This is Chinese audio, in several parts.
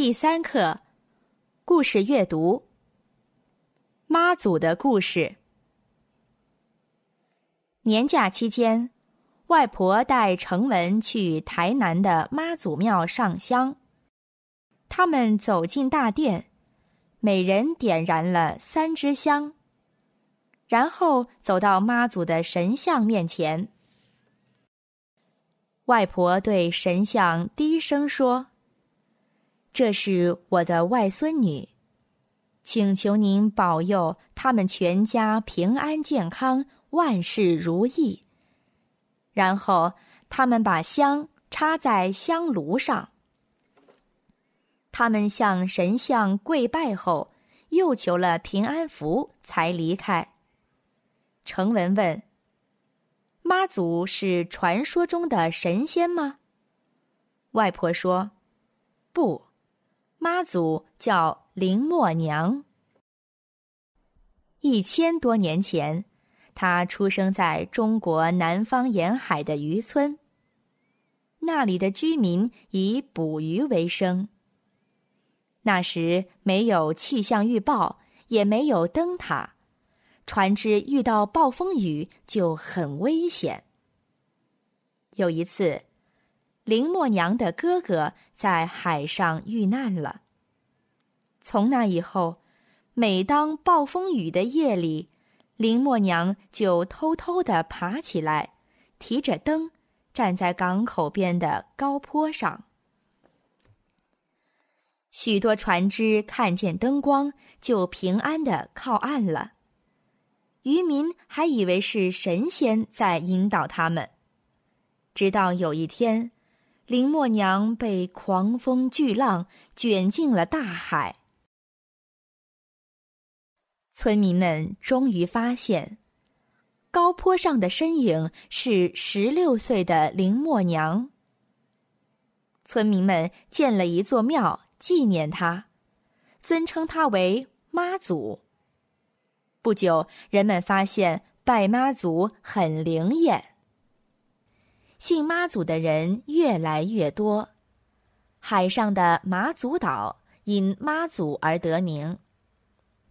第三课，故事阅读。妈祖的故事。年假期间，外婆带程文去台南的妈祖庙上香。他们走进大殿，每人点燃了三支香，然后走到妈祖的神像面前。外婆对神像低声说。这是我的外孙女，请求您保佑他们全家平安健康，万事如意。然后他们把香插在香炉上，他们向神像跪拜后，又求了平安符才离开。程文问：“妈祖是传说中的神仙吗？外婆说，不。妈祖叫林默娘。一千多年前，她出生在中国南方沿海的渔村。那里的居民以捕鱼为生。那时没有气象预报，也没有灯塔，船只遇到暴风雨就很危险。有一次，林默娘的哥哥在海上遇难了。从那以后，每当暴风雨的夜里，林默娘就偷偷地爬起来，提着灯，站在港口边的高坡上。许多船只看见灯光，就平安的靠岸了。渔民还以为是神仙在引导他们。直到有一天。林默娘被狂风巨浪卷进了大海。村民们终于发现，高坡上的身影是十六岁的林默娘。村民们建了一座庙纪念她，尊称她为妈祖。不久，人们发现拜妈祖很灵验。信妈祖的人越来越多，海上的妈祖岛因妈祖而得名。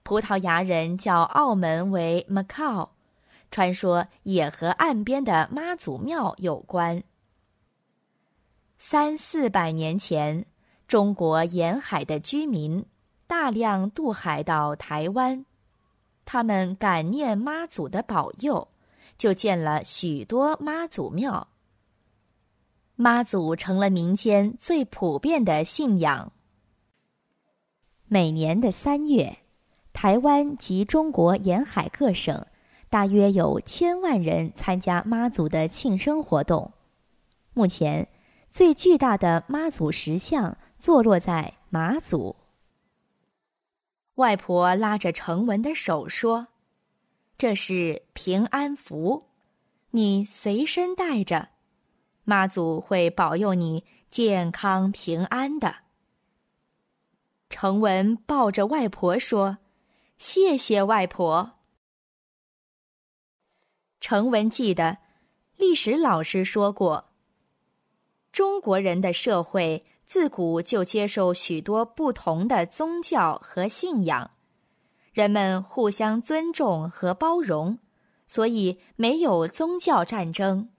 葡萄牙人叫澳门为 Macau，传说也和岸边的妈祖庙有关。三四百年前，中国沿海的居民大量渡海到台湾，他们感念妈祖的保佑，就建了许多妈祖庙。妈祖成了民间最普遍的信仰。每年的三月，台湾及中国沿海各省，大约有千万人参加妈祖的庆生活动。目前，最巨大的妈祖石像坐落在妈祖。外婆拉着程文的手说：“这是平安符，你随身带着。”妈祖会保佑你健康平安的。成文抱着外婆说：“谢谢外婆。”成文记得历史老师说过，中国人的社会自古就接受许多不同的宗教和信仰，人们互相尊重和包容，所以没有宗教战争。